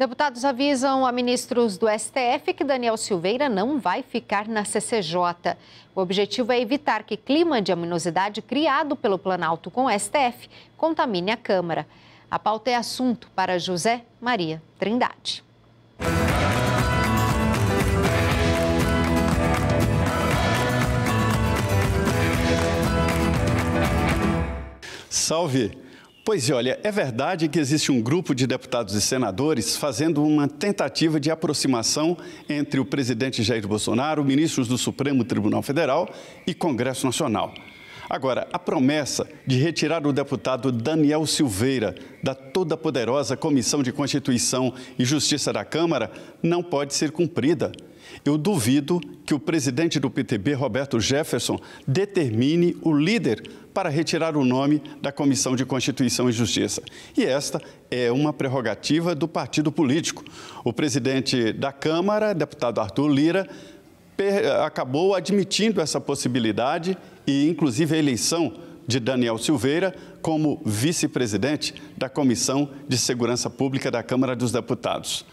Deputados avisam a ministros do STF que Daniel Silveira não vai ficar na CCJ. O objetivo é evitar que clima de aminosidade criado pelo Planalto com o STF contamine a Câmara. A pauta é assunto para José Maria Trindade. Salve! Pois é, olha, é verdade que existe um grupo de deputados e senadores fazendo uma tentativa de aproximação entre o presidente Jair Bolsonaro, ministros do Supremo Tribunal Federal e Congresso Nacional. Agora, a promessa de retirar o deputado Daniel Silveira da toda poderosa Comissão de Constituição e Justiça da Câmara não pode ser cumprida. Eu duvido que o presidente do PTB, Roberto Jefferson, determine o líder para retirar o nome da Comissão de Constituição e Justiça. E esta é uma prerrogativa do partido político. O presidente da Câmara, deputado Arthur Lira, acabou admitindo essa possibilidade e, inclusive, a eleição de Daniel Silveira como vice-presidente da Comissão de Segurança Pública da Câmara dos Deputados.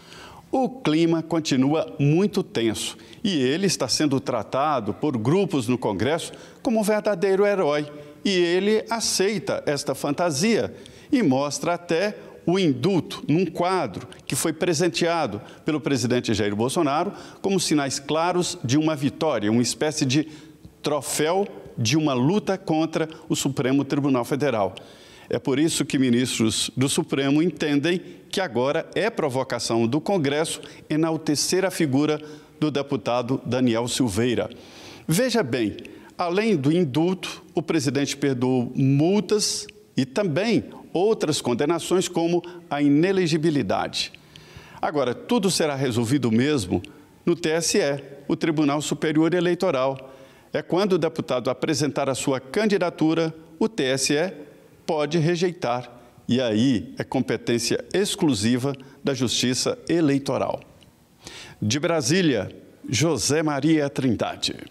O clima continua muito tenso e ele está sendo tratado por grupos no Congresso como um verdadeiro herói. E ele aceita esta fantasia e mostra até o induto num quadro que foi presenteado pelo presidente Jair Bolsonaro como sinais claros de uma vitória, uma espécie de troféu de uma luta contra o Supremo Tribunal Federal. É por isso que ministros do Supremo entendem que agora é provocação do Congresso enaltecer a figura do deputado Daniel Silveira. Veja bem, além do indulto, o presidente perdoou multas e também outras condenações, como a inelegibilidade. Agora, tudo será resolvido mesmo no TSE, o Tribunal Superior Eleitoral. É quando o deputado apresentar a sua candidatura, o TSE pode rejeitar, e aí é competência exclusiva da Justiça Eleitoral. De Brasília, José Maria Trindade.